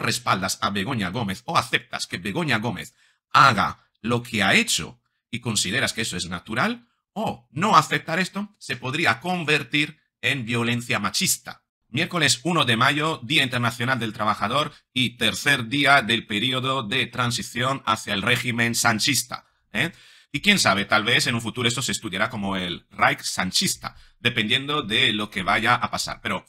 respaldas a Begoña Gómez o aceptas que Begoña Gómez haga lo que ha hecho y consideras que eso es natural, o no aceptar esto se podría convertir en violencia machista. Miércoles 1 de mayo, Día Internacional del Trabajador y tercer día del periodo de transición hacia el régimen sanchista. ¿eh? Y quién sabe, tal vez en un futuro esto se estudiará como el Reich sanchista, dependiendo de lo que vaya a pasar. Pero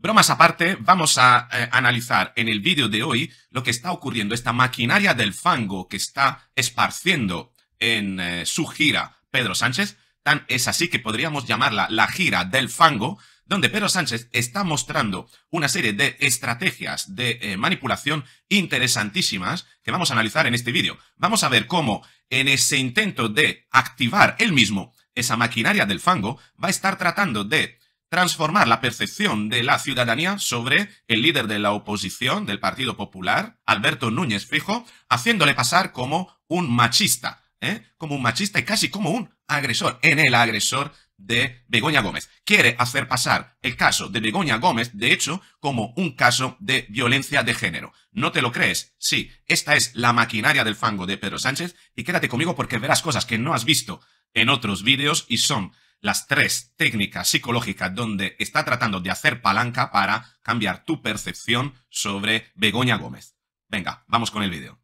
Bromas aparte, vamos a eh, analizar en el vídeo de hoy lo que está ocurriendo, esta maquinaria del fango que está esparciendo en eh, su gira Pedro Sánchez, tan es así que podríamos llamarla la gira del fango, donde Pedro Sánchez está mostrando una serie de estrategias de eh, manipulación interesantísimas que vamos a analizar en este vídeo. Vamos a ver cómo en ese intento de activar él mismo esa maquinaria del fango, va a estar tratando de transformar la percepción de la ciudadanía sobre el líder de la oposición del Partido Popular, Alberto Núñez Fijo, haciéndole pasar como un machista, ¿eh? como un machista y casi como un agresor, en el agresor de Begoña Gómez. Quiere hacer pasar el caso de Begoña Gómez, de hecho, como un caso de violencia de género. ¿No te lo crees? Sí, esta es la maquinaria del fango de Pedro Sánchez y quédate conmigo porque verás cosas que no has visto en otros vídeos y son las tres técnicas psicológicas donde está tratando de hacer palanca para cambiar tu percepción sobre Begoña Gómez. Venga, vamos con el vídeo.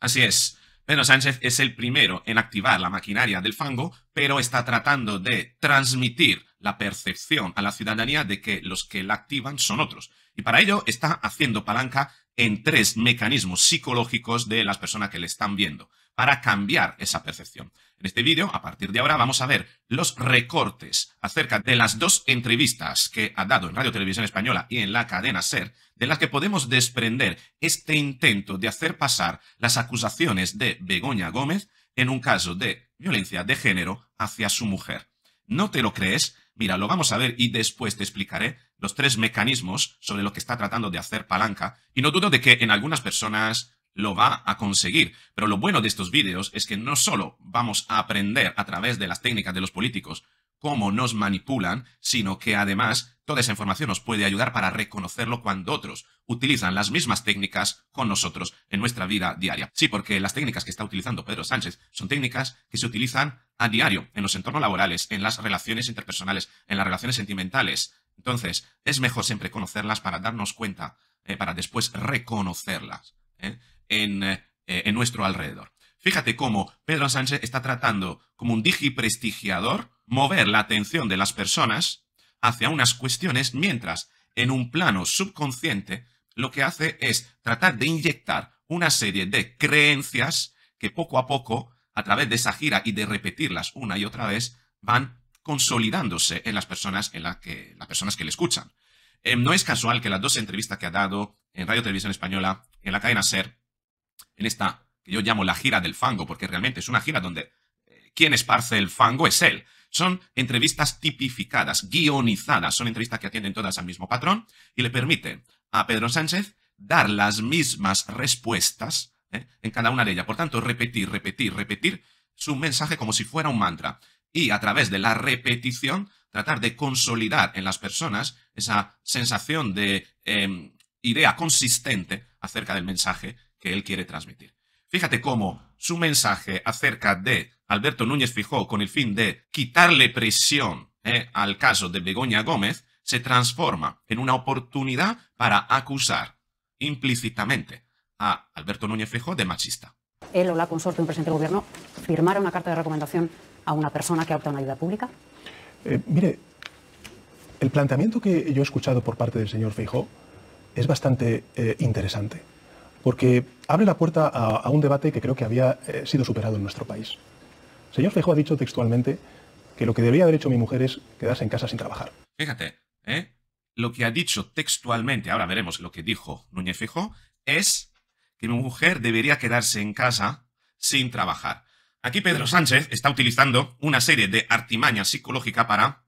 Así es. Pedro Sánchez es el primero en activar la maquinaria del fango, pero está tratando de transmitir la percepción a la ciudadanía de que los que la activan son otros. Y para ello está haciendo palanca en tres mecanismos psicológicos de las personas que le están viendo para cambiar esa percepción. En este vídeo, a partir de ahora, vamos a ver los recortes acerca de las dos entrevistas que ha dado en Radio Televisión Española y en la cadena SER, de las que podemos desprender este intento de hacer pasar las acusaciones de Begoña Gómez en un caso de violencia de género hacia su mujer. ¿No te lo crees? Mira, lo vamos a ver y después te explicaré los tres mecanismos sobre lo que está tratando de hacer palanca y no dudo de que en algunas personas lo va a conseguir. Pero lo bueno de estos vídeos es que no solo vamos a aprender a través de las técnicas de los políticos, cómo nos manipulan, sino que además toda esa información nos puede ayudar para reconocerlo cuando otros utilizan las mismas técnicas con nosotros en nuestra vida diaria. Sí, porque las técnicas que está utilizando Pedro Sánchez son técnicas que se utilizan a diario en los entornos laborales, en las relaciones interpersonales, en las relaciones sentimentales. Entonces, es mejor siempre conocerlas para darnos cuenta, eh, para después reconocerlas ¿eh? en, eh, en nuestro alrededor. Fíjate cómo Pedro Sánchez está tratando como un digiprestigiador mover la atención de las personas hacia unas cuestiones mientras en un plano subconsciente lo que hace es tratar de inyectar una serie de creencias que poco a poco, a través de esa gira y de repetirlas una y otra vez, van consolidándose en las personas, en que, las personas que le escuchan. Em, no es casual que las dos entrevistas que ha dado en Radio Televisión Española, en la cadena SER, en esta que yo llamo la gira del fango, porque realmente es una gira donde eh, quien esparce el fango es él. Son entrevistas tipificadas, guionizadas, son entrevistas que atienden todas al mismo patrón y le permiten a Pedro Sánchez dar las mismas respuestas ¿eh? en cada una de ellas. Por tanto, repetir, repetir, repetir su mensaje como si fuera un mantra. Y a través de la repetición, tratar de consolidar en las personas esa sensación de em, idea consistente acerca del mensaje que él quiere transmitir. Fíjate cómo su mensaje acerca de Alberto Núñez Fijó con el fin de quitarle presión eh, al caso de Begoña Gómez se transforma en una oportunidad para acusar implícitamente a Alberto Núñez Fijó de machista. Él o la consorte un presidente del gobierno firmará una carta de recomendación a una persona que opta una ayuda pública. Eh, mire, el planteamiento que yo he escuchado por parte del señor Fijó es bastante eh, interesante porque abre la puerta a, un debate que creo que había eh, sido superado en nuestro país. señor Fejo ha dicho textualmente que lo que debería haber hecho mi mujer es quedarse en casa sin trabajar. Fíjate, ¿eh? lo que ha dicho textualmente, ahora veremos lo que dijo Núñez Fejo, es que mi mujer debería quedarse en casa sin trabajar. Aquí Pedro Sánchez está utilizando una serie de artimañas psicológica para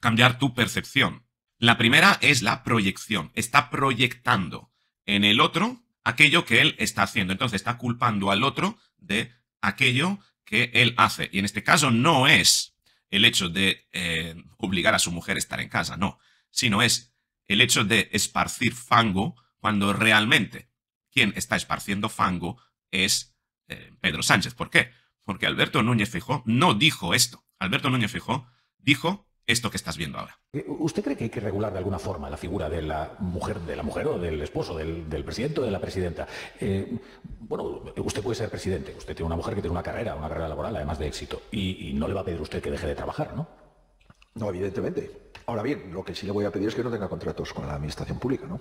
cambiar tu percepción. La primera es la proyección. Está proyectando en el otro aquello que él está haciendo. Entonces está culpando al otro de aquello que él hace. Y en este caso no es el hecho de eh, obligar a su mujer a estar en casa, no, sino es el hecho de esparcir fango cuando realmente quien está esparciendo fango es eh, Pedro Sánchez. ¿Por qué? Porque Alberto Núñez Fijó no dijo esto. Alberto Núñez Fijó dijo esto que estás viendo ahora. Eh, ¿Usted cree que hay que regular de alguna forma la figura de la mujer, de la mujer o del esposo, del, presidente o de la presidenta? Eh, bueno, usted puede ser presidente, usted tiene una mujer que tiene una carrera, una carrera laboral además de éxito, y, no le va a pedir usted que deje de trabajar, ¿no? No, evidentemente. Ahora bien, lo que sí le voy a pedir es que no tenga contratos con la administración pública, ¿no?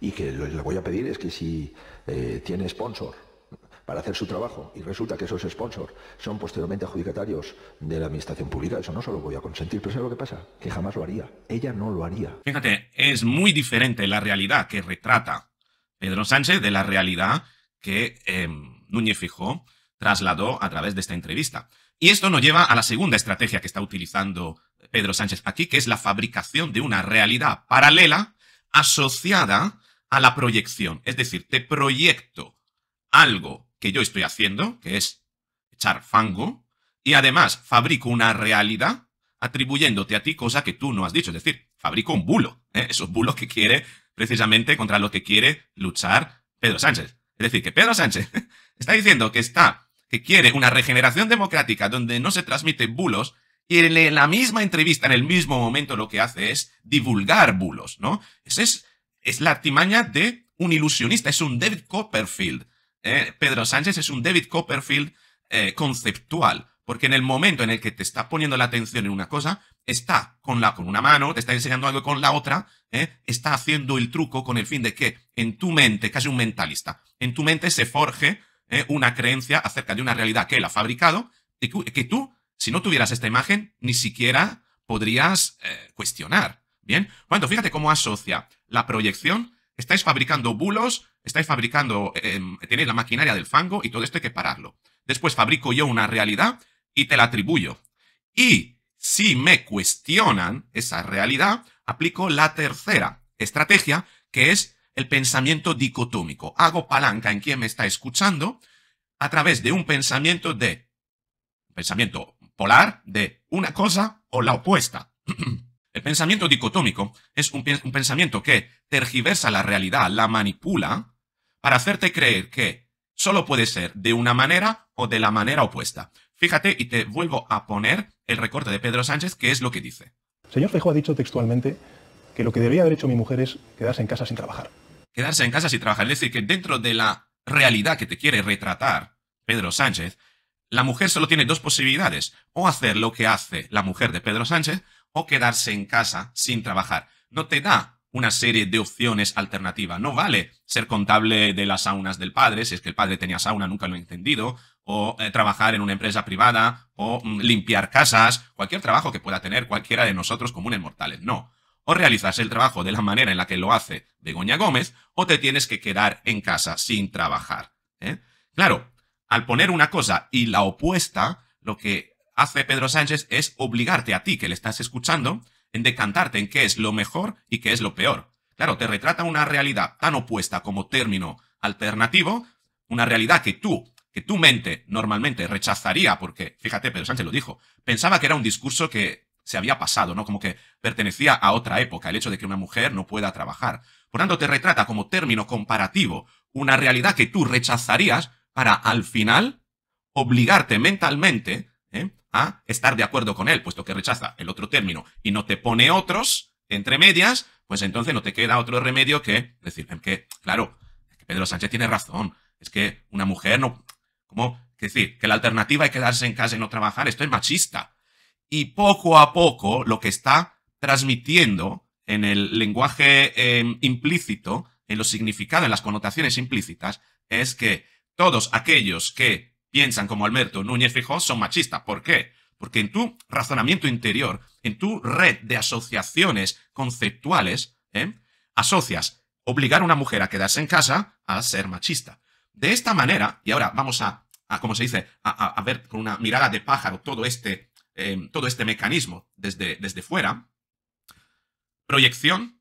Y que le voy a pedir es que si eh, tiene sponsor para hacer su trabajo y resulta que esos sponsors son posteriormente adjudicatarios de la administración pública, eso no se lo voy a consentir. Pero ¿sabes lo que pasa? Que jamás lo haría. Ella no lo haría. Fíjate, es muy diferente la realidad que retrata Pedro Sánchez de la realidad que em, Núñez Fijó trasladó a través de esta entrevista. Y esto nos lleva a la segunda estrategia que está utilizando Pedro Sánchez aquí, que es la fabricación de una realidad paralela asociada a la proyección. Es decir, te proyecto algo que yo estoy haciendo, que es echar fango, y además fabrico una realidad atribuyéndote a ti cosa que tú no has dicho. Es decir, fabrico un bulo, ¿eh? esos bulos que quiere precisamente contra lo que quiere luchar Pedro Sánchez. Es decir, que Pedro Sánchez está diciendo que está, que quiere una regeneración democrática donde no se transmiten bulos y en la misma entrevista, en el mismo momento, lo que hace es divulgar bulos, ¿no? Esa es, es la timaña de un ilusionista, es un David Copperfield. Eh, Pedro Sánchez es un David Copperfield eh, conceptual, porque en el momento en el que te está poniendo la atención en una cosa, está con, la, con una mano, te está enseñando algo con la otra, eh, está haciendo el truco con el fin de que en tu mente, casi un mentalista, en tu mente se forje una creencia acerca de una realidad que él ha fabricado y que, que tú, si no tuvieras esta imagen, ni siquiera podrías cuestionar. Bien, cuando fíjate cómo asocia la proyección Estáis fabricando bulos, estáis fabricando, em, tenéis la maquinaria del fango y todo esto hay que pararlo. Después fabrico yo una realidad y te la atribuyo. Y si me cuestionan esa realidad, aplico la tercera estrategia, que es el pensamiento dicotómico. Hago palanca en quien me está escuchando a través de un pensamiento de, pensamiento polar de una cosa o la opuesta. El pensamiento dicotómico es un, pensamiento que tergiversa la realidad, la manipula, para hacerte creer que solo puede ser de una manera o de la manera opuesta. Fíjate y te vuelvo a poner el recorte de Pedro Sánchez, que es lo que dice. señor Feijo ha dicho textualmente que lo que debería haber hecho mi mujer es quedarse en casa sin trabajar. Quedarse en casa sin trabajar. Es decir, que dentro de la realidad que te quiere retratar Pedro Sánchez, la mujer solo tiene dos posibilidades. O hacer lo que hace la mujer de Pedro Sánchez, o quedarse en casa sin trabajar. No te da una serie de opciones alternativas. No vale ser contable de las saunas del padre, si es que el padre tenía sauna, nunca lo he entendido, o eh, trabajar en una empresa privada, o mm, limpiar casas, cualquier trabajo que pueda tener cualquiera de nosotros comunes mortales. No. O realizas el trabajo de la manera en la que lo hace Begoña Gómez, o te tienes que quedar en casa sin trabajar. ¿eh? Claro, al poner una cosa y la opuesta, lo que hace Pedro Sánchez es obligarte a ti que le estás escuchando en decantarte en qué es lo mejor y qué es lo peor. Claro, te retrata una realidad tan opuesta como término alternativo, una realidad que tú, que tu mente normalmente rechazaría, porque, fíjate, Pedro Sánchez lo dijo, pensaba que era un discurso que se había pasado, ¿no? Como que pertenecía a otra época, el hecho de que una mujer no pueda trabajar. Por tanto, te retrata como término comparativo una realidad que tú rechazarías para al final obligarte mentalmente a estar de acuerdo con él, puesto que rechaza el otro término y no te pone otros entre medias, pues entonces no te queda otro remedio que decir que, claro, que Pedro Sánchez tiene razón, es que una mujer no... ¿Cómo? que decir, que la alternativa es quedarse en casa y no trabajar, esto es machista. Y poco a poco lo que está transmitiendo en el lenguaje em, implícito, en los significados, en las connotaciones implícitas, es que todos aquellos que piensan como Alberto Núñez Fijó son machistas. ¿Por qué? Porque en tu razonamiento interior, en tu red de asociaciones conceptuales, ¿eh? asocias obligar a una mujer a quedarse en casa a ser machista. De esta manera, y ahora vamos a, como se dice, a, ver con una mirada de pájaro todo este, eh, todo este mecanismo desde, desde fuera, proyección,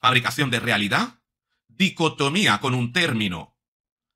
fabricación de realidad, dicotomía con un término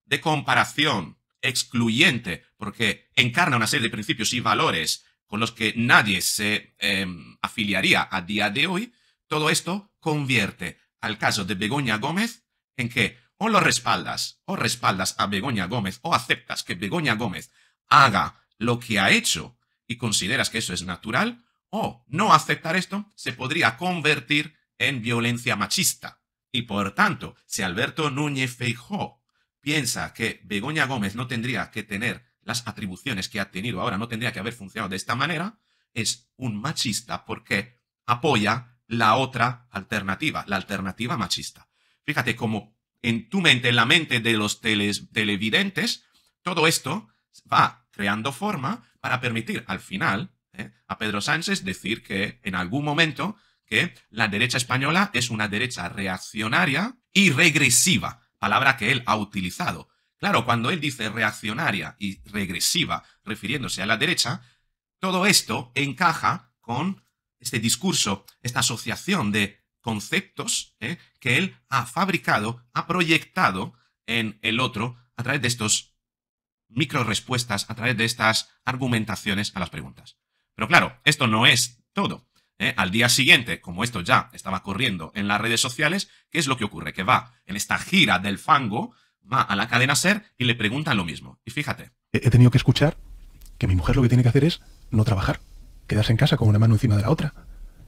de comparación excluyente, porque encarna una serie de principios y valores con los que nadie se em, afiliaría a día de hoy, todo esto convierte al caso de Begoña Gómez en que o lo respaldas, o respaldas a Begoña Gómez, o aceptas que Begoña Gómez haga lo que ha hecho y consideras que eso es natural, o no aceptar esto se podría convertir en violencia machista. Y por tanto, si Alberto Núñez Feijó piensa que Begoña Gómez no tendría que tener las atribuciones que ha tenido ahora, no tendría que haber funcionado de esta manera, es un machista porque apoya la otra alternativa, la alternativa machista. Fíjate cómo en tu mente, en la mente de los televidentes, todo esto va creando forma para permitir al final ¿eh? a Pedro Sánchez decir que en algún momento que la derecha española es una derecha reaccionaria y regresiva palabra que él ha utilizado. Claro, cuando él dice reaccionaria y regresiva, refiriéndose a la derecha, todo esto encaja con este discurso, esta asociación de conceptos ¿eh? que él ha fabricado, ha proyectado en el otro a través de estos micro respuestas, a través de estas argumentaciones a las preguntas. Pero claro, esto no es todo. ¿eh? al día siguiente, como esto ya estaba corriendo en las redes sociales, ¿qué es lo que ocurre? Que va en esta gira del fango, va a la cadena SER y le preguntan lo mismo. Y fíjate. He tenido que escuchar que mi mujer lo que tiene que hacer es no trabajar, quedarse en casa con una mano encima de la otra,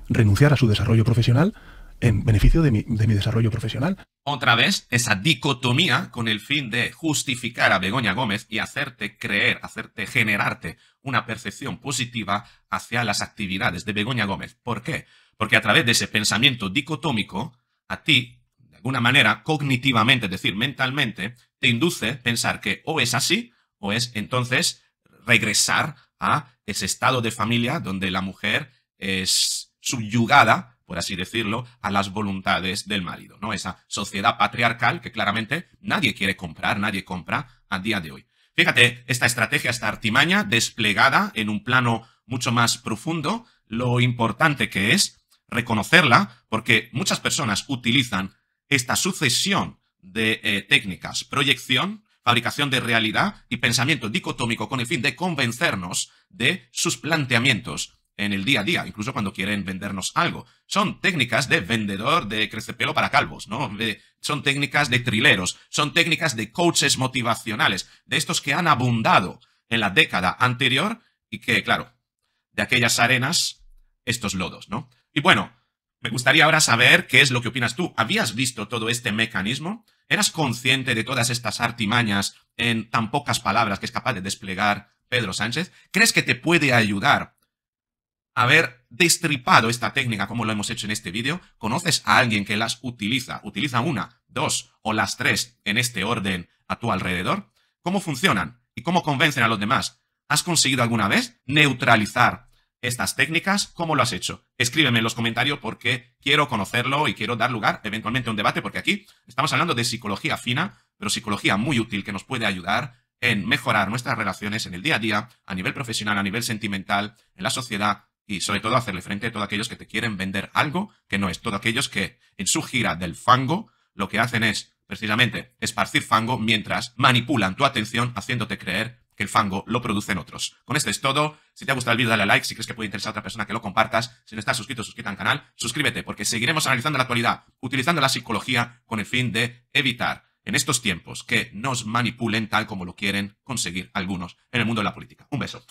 renunciar a su desarrollo profesional en beneficio de mi, de mi desarrollo profesional. Otra vez, esa dicotomía con el fin de justificar a Begoña Gómez y hacerte creer, hacerte generarte una percepción positiva hacia las actividades de Begoña Gómez. ¿Por qué? Porque a través de ese pensamiento dicotómico, a ti, de alguna manera, cognitivamente, es decir, mentalmente, te induce a pensar que o es así o es entonces regresar a ese estado de familia donde la mujer es subyugada por así decirlo, a las voluntades del marido, ¿no? Esa sociedad patriarcal que claramente nadie quiere comprar, nadie compra a día de hoy. Fíjate, esta estrategia, esta artimaña desplegada en un plano mucho más profundo, lo importante que es reconocerla, porque muchas personas utilizan esta sucesión de eh, técnicas, proyección, fabricación de realidad y pensamiento dicotómico con el fin de convencernos de sus planteamientos en el día a día, incluso cuando quieren vendernos algo. Son técnicas de vendedor de crecepelo para calvos, ¿no? Eh, son técnicas de trileros, son técnicas de coaches motivacionales, de estos que han abundado en la década anterior y que, claro, de aquellas arenas, estos lodos, ¿no? Y bueno, me gustaría ahora saber qué es lo que opinas tú. ¿Habías visto todo este mecanismo? ¿Eras consciente de todas estas artimañas en tan pocas palabras que es capaz de desplegar Pedro Sánchez? ¿Crees que te puede ayudar haber destripado esta técnica como lo hemos hecho en este vídeo, conoces a alguien que las utiliza, utiliza una, dos o las tres en este orden a tu alrededor, ¿cómo funcionan y cómo convencen a los demás? ¿Has conseguido alguna vez neutralizar estas técnicas? ¿Cómo lo has hecho? Escríbeme en los comentarios porque quiero conocerlo y quiero dar lugar eventualmente a un debate porque aquí estamos hablando de psicología fina, pero psicología muy útil que nos puede ayudar en mejorar nuestras relaciones en el día a día, a nivel profesional, a nivel sentimental, en la sociedad, y sobre todo hacerle frente a todos aquellos que te quieren vender algo que no es, todos aquellos que en su gira del fango lo que hacen es precisamente esparcir fango mientras manipulan tu atención haciéndote creer que el fango lo producen otros. Con esto es todo. Si te ha gustado el vídeo, dale like. Si crees que puede interesar a otra persona, que lo compartas. Si no estás suscrito, suscríbete al canal. Suscríbete porque seguiremos analizando la actualidad, utilizando la psicología con el fin de evitar en estos tiempos que nos manipulen tal como lo quieren conseguir algunos en el mundo de la política. Un beso.